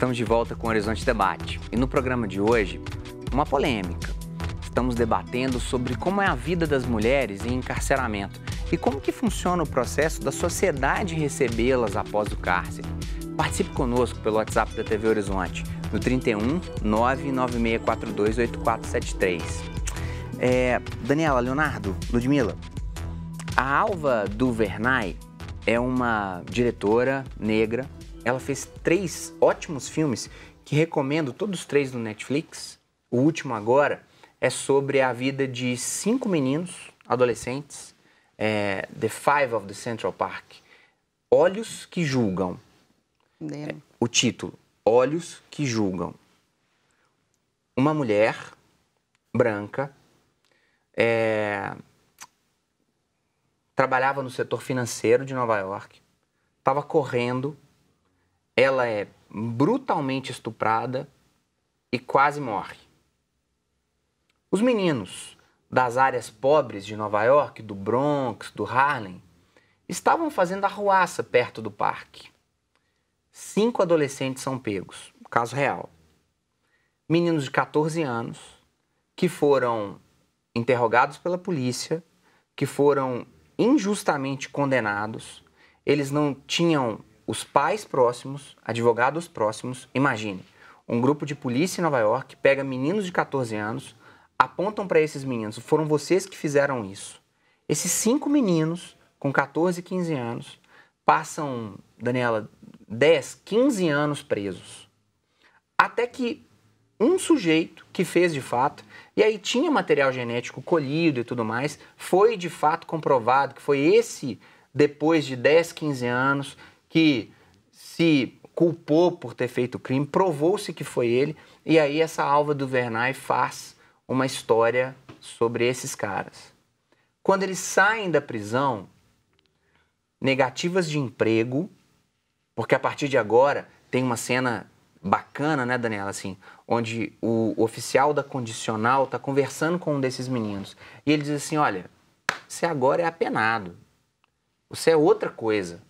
Estamos de volta com o Horizonte Debate e no programa de hoje, uma polêmica. Estamos debatendo sobre como é a vida das mulheres em encarceramento e como que funciona o processo da sociedade recebê-las após o cárcere. Participe conosco pelo WhatsApp da TV Horizonte no 31 99642 8473. É, Daniela, Leonardo, Ludmila, a Alva Duvernay é uma diretora negra ela fez três ótimos filmes que recomendo, todos três no Netflix. O último agora é sobre a vida de cinco meninos adolescentes, é, The Five of the Central Park. Olhos que julgam. É, o título: Olhos que julgam. Uma mulher branca é, trabalhava no setor financeiro de Nova York, estava correndo ela é brutalmente estuprada e quase morre. Os meninos das áreas pobres de Nova York, do Bronx, do Harlem, estavam fazendo arruaça perto do parque. Cinco adolescentes são pegos, caso real. Meninos de 14 anos que foram interrogados pela polícia, que foram injustamente condenados, eles não tinham os pais próximos, advogados próximos, imagine, um grupo de polícia em Nova York pega meninos de 14 anos, apontam para esses meninos, foram vocês que fizeram isso. Esses cinco meninos, com 14, 15 anos, passam, Daniela, 10, 15 anos presos. Até que um sujeito que fez de fato, e aí tinha material genético colhido e tudo mais, foi de fato comprovado que foi esse, depois de 10, 15 anos, que se culpou por ter feito o crime, provou-se que foi ele, e aí essa alva do Vernay faz uma história sobre esses caras. Quando eles saem da prisão, negativas de emprego, porque a partir de agora tem uma cena bacana, né, Daniela, assim, onde o oficial da condicional tá conversando com um desses meninos, e ele diz assim, olha, você agora é apenado, você é outra coisa,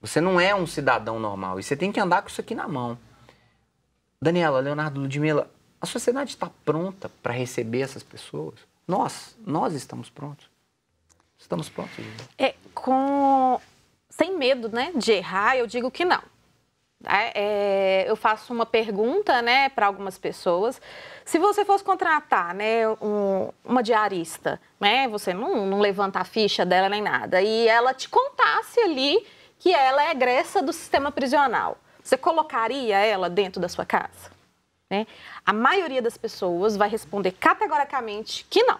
você não é um cidadão normal e você tem que andar com isso aqui na mão. Daniela, Leonardo, Ludmilla, a sociedade está pronta para receber essas pessoas? Nós, nós estamos prontos. Estamos prontos. É com sem medo, né, de errar. Eu digo que não. É, é, eu faço uma pergunta, né, para algumas pessoas. Se você fosse contratar, né, um, uma diarista, né, você não, não levanta a ficha dela nem nada, e ela te contasse ali que ela é egressa do sistema prisional. Você colocaria ela dentro da sua casa? Né? A maioria das pessoas vai responder categoricamente que não,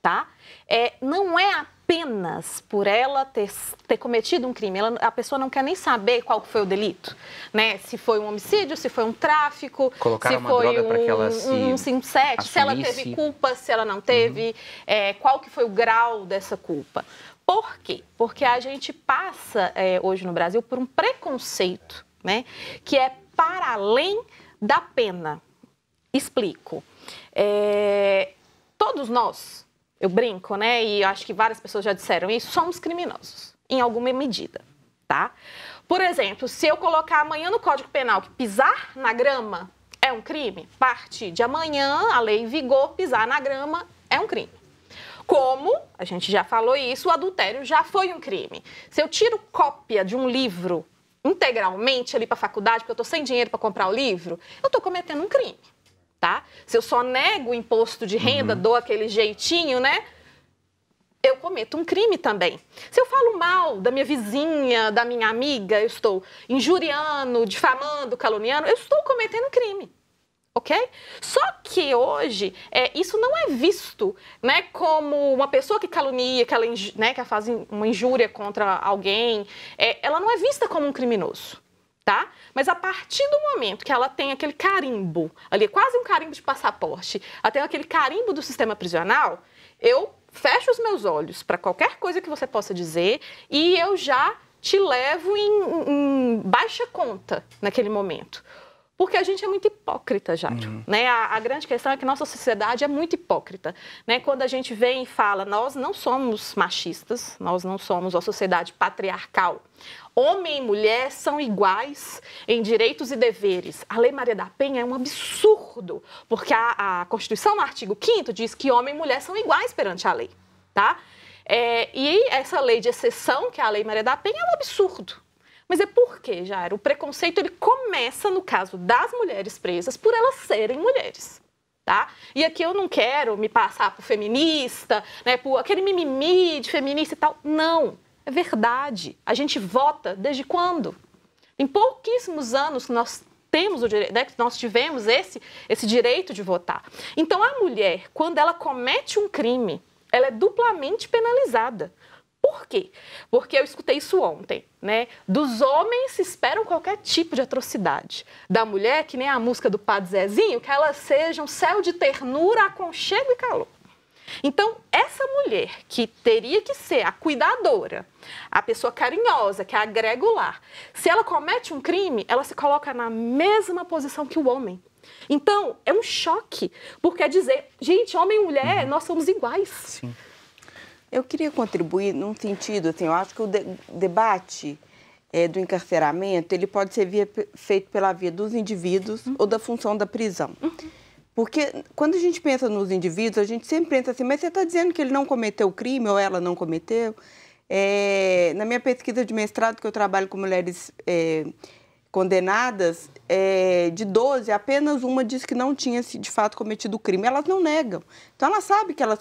tá? É, não é apenas por ela ter, ter cometido um crime, ela, a pessoa não quer nem saber qual foi o delito, né? Se foi um homicídio, se foi um tráfico, Colocar se foi um, se um 57, se ela teve culpa, se ela não teve, uhum. é, qual que foi o grau dessa culpa. Por quê? Porque a gente passa é, hoje no Brasil por um preconceito, né? Que é para além da pena. Explico. É, todos nós, eu brinco, né? E acho que várias pessoas já disseram isso, somos criminosos, em alguma medida, tá? Por exemplo, se eu colocar amanhã no Código Penal que pisar na grama é um crime, parte de amanhã, a lei em vigor, pisar na grama é um crime como, a gente já falou isso, o adultério já foi um crime. Se eu tiro cópia de um livro integralmente ali para a faculdade, porque eu estou sem dinheiro para comprar o livro, eu estou cometendo um crime, tá? Se eu só nego o imposto de renda, uhum. dou aquele jeitinho, né? Eu cometo um crime também. Se eu falo mal da minha vizinha, da minha amiga, eu estou injuriando, difamando, caluniando, eu estou cometendo um crime ok? Só que hoje é, isso não é visto, né, como uma pessoa que calunia, que ela, né, que faz uma injúria contra alguém, é, ela não é vista como um criminoso. Tá? Mas a partir do momento que ela tem aquele carimbo, ali é quase um carimbo de passaporte, ela tem aquele carimbo do sistema prisional, eu fecho os meus olhos para qualquer coisa que você possa dizer e eu já te levo em, em baixa conta naquele momento. Porque a gente é muito hipócrita, Jairo. Uhum. Né? A, a, grande questão é que nossa sociedade é muito hipócrita. Né? Quando a gente vem e fala, nós não somos machistas, nós não somos uma sociedade patriarcal. Homem e mulher são iguais em direitos e deveres. A Lei Maria da Penha é um absurdo, porque a, a Constituição, no artigo 5 diz que homem e mulher são iguais perante a lei. Tá? É, e essa lei de exceção, que é a Lei Maria da Penha, é um absurdo. Mas é porque, Jair, o preconceito ele começa no caso das mulheres presas por elas serem mulheres. Tá? E aqui eu não quero me passar por feminista, né, por aquele mimimi de feminista e tal. Não, é verdade. A gente vota desde quando? Em pouquíssimos anos nós temos o direito, né, nós tivemos esse, esse direito de votar. Então a mulher, quando ela comete um crime, ela é duplamente penalizada. Por quê? Porque eu escutei isso ontem, né? Dos homens se esperam qualquer tipo de atrocidade. Da mulher, que nem a música do Padre Zezinho, que ela seja um céu de ternura, aconchego e calor. Então, essa mulher que teria que ser a cuidadora, a pessoa carinhosa, que agrega o lar, se ela comete um crime, ela se coloca na mesma posição que o homem. Então, é um choque, porque é dizer, gente, homem e mulher, uhum. nós somos iguais. Sim. Eu queria contribuir num sentido, assim, eu acho que o de debate é, do encarceramento, ele pode ser via, feito pela via dos indivíduos uhum. ou da função da prisão. Uhum. Porque quando a gente pensa nos indivíduos, a gente sempre pensa assim, mas você está dizendo que ele não cometeu o crime ou ela não cometeu? É, na minha pesquisa de mestrado, que eu trabalho com mulheres é, condenadas, é, de 12, apenas uma diz que não tinha de fato cometido o crime. Elas não negam. Então, elas sabem que elas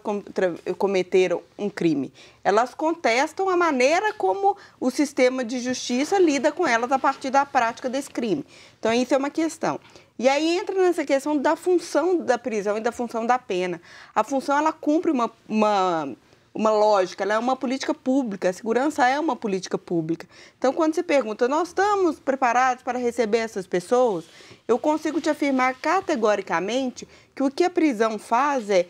cometeram um crime. Elas contestam a maneira como o sistema de justiça lida com elas a partir da prática desse crime. Então, isso é uma questão. E aí entra nessa questão da função da prisão e da função da pena. A função, ela cumpre uma, uma uma lógica, ela é uma política pública, a segurança é uma política pública. Então, quando se pergunta, nós estamos preparados para receber essas pessoas, eu consigo te afirmar categoricamente que o que a prisão faz é,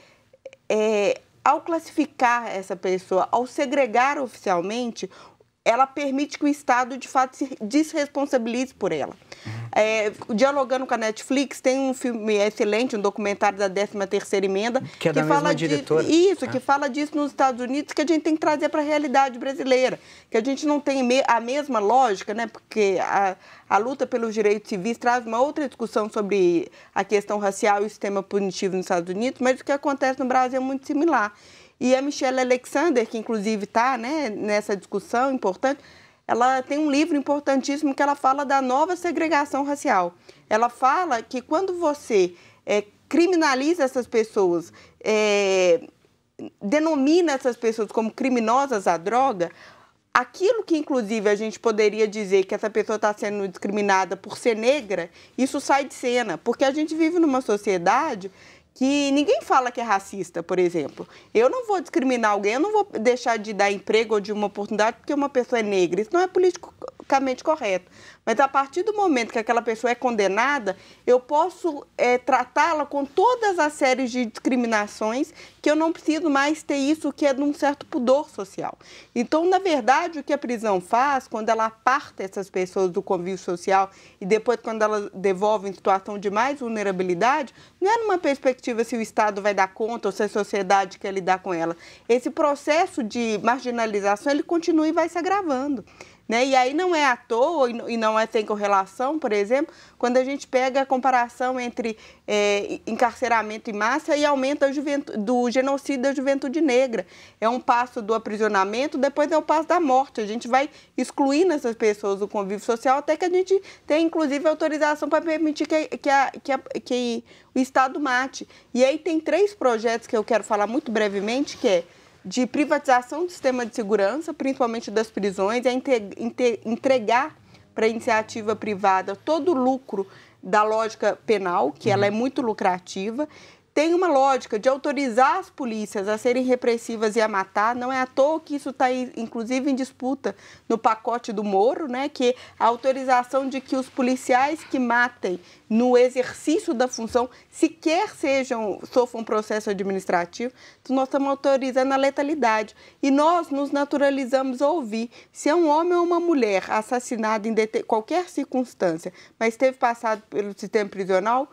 é ao classificar essa pessoa, ao segregar oficialmente, ela permite que o Estado, de fato, se desresponsabilize por ela. É, dialogando com a Netflix, tem um filme excelente, um documentário da 13ª Emenda. Que é da fala de, diretora. Isso, que ah. fala disso nos Estados Unidos, que a gente tem que trazer para a realidade brasileira. Que a gente não tem a mesma lógica, né? Porque a, a luta pelos direitos civis traz uma outra discussão sobre a questão racial e o sistema punitivo nos Estados Unidos, mas o que acontece no Brasil é muito similar. E a Michelle Alexander, que inclusive está né, nessa discussão importante, ela tem um livro importantíssimo que ela fala da nova segregação racial. Ela fala que quando você é, criminaliza essas pessoas, é, denomina essas pessoas como criminosas à droga, aquilo que inclusive a gente poderia dizer que essa pessoa está sendo discriminada por ser negra, isso sai de cena, porque a gente vive numa sociedade que ninguém fala que é racista, por exemplo. Eu não vou discriminar alguém, eu não vou deixar de dar emprego ou de uma oportunidade porque uma pessoa é negra. Isso não é político correto. Mas a partir do momento que aquela pessoa é condenada, eu posso é, tratá-la com todas as séries de discriminações que eu não preciso mais ter isso que é de um certo pudor social. Então, na verdade, o que a prisão faz quando ela aparta essas pessoas do convívio social e depois quando ela devolve em situação de mais vulnerabilidade, não é numa perspectiva se o Estado vai dar conta ou se a sociedade quer lidar com ela. Esse processo de marginalização ele continua e vai se agravando. Né? E aí não é à toa e não é sem correlação, por exemplo, quando a gente pega a comparação entre é, encarceramento em massa e aumento do genocídio da juventude negra. É um passo do aprisionamento, depois é o passo da morte. A gente vai excluindo essas pessoas do convívio social até que a gente tem, inclusive, autorização para permitir que, que, a, que, a, que o Estado mate. E aí tem três projetos que eu quero falar muito brevemente, que é de privatização do sistema de segurança, principalmente das prisões, é entregar para a iniciativa privada todo o lucro da lógica penal, que uhum. ela é muito lucrativa, tem uma lógica de autorizar as polícias a serem repressivas e a matar. Não é à toa que isso está, inclusive, em disputa no pacote do Moro, né? que é a autorização de que os policiais que matem no exercício da função sequer sejam, sofram um processo administrativo. Então, nós estamos autorizando a letalidade. E nós nos naturalizamos a ouvir. Se é um homem ou uma mulher assassinado em qualquer circunstância, mas teve passado pelo sistema prisional,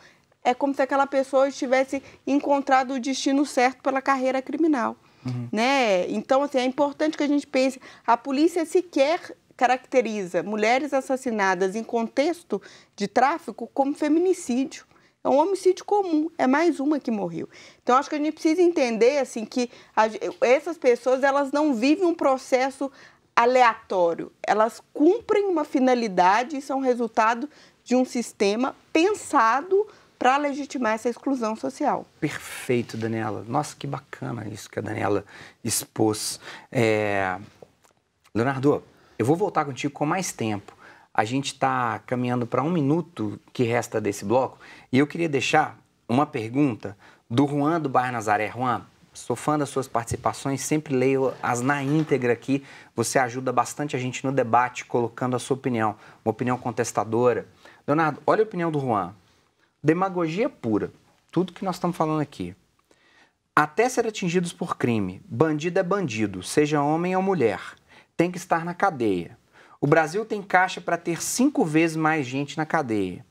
é como se aquela pessoa estivesse encontrado o destino certo pela carreira criminal. Uhum. Né? Então, assim, é importante que a gente pense, a polícia sequer caracteriza mulheres assassinadas em contexto de tráfico como feminicídio. É um homicídio comum, é mais uma que morreu. Então acho que a gente precisa entender assim que a, essas pessoas elas não vivem um processo aleatório, elas cumprem uma finalidade e são resultado de um sistema pensado para legitimar essa exclusão social. Perfeito, Daniela. Nossa, que bacana isso que a Daniela expôs. É... Leonardo, eu vou voltar contigo com mais tempo. A gente está caminhando para um minuto que resta desse bloco e eu queria deixar uma pergunta do Juan do Bar Nazaré. Juan, sou fã das suas participações, sempre leio as na íntegra aqui. Você ajuda bastante a gente no debate colocando a sua opinião, uma opinião contestadora. Leonardo, olha a opinião do Juan demagogia pura. Tudo que nós estamos falando aqui. Até ser atingidos por crime, bandido é bandido, seja homem ou mulher, tem que estar na cadeia. O Brasil tem caixa para ter cinco vezes mais gente na cadeia.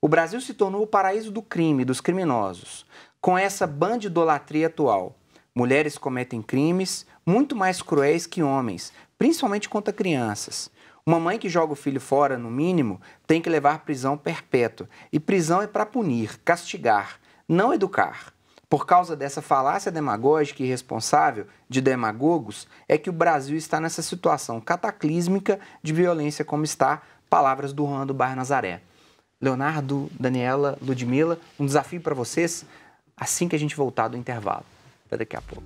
O Brasil se tornou o paraíso do crime, dos criminosos, com essa bandidolatria atual. Mulheres cometem crimes muito mais cruéis que homens, principalmente contra crianças. Uma mãe que joga o filho fora, no mínimo, tem que levar prisão perpétua. E prisão é para punir, castigar, não educar. Por causa dessa falácia demagógica e irresponsável de demagogos, é que o Brasil está nessa situação cataclísmica de violência como está, palavras do Juan do Bar Nazaré. Leonardo, Daniela, Ludmila, um desafio para vocês assim que a gente voltar do intervalo. Até daqui a pouco.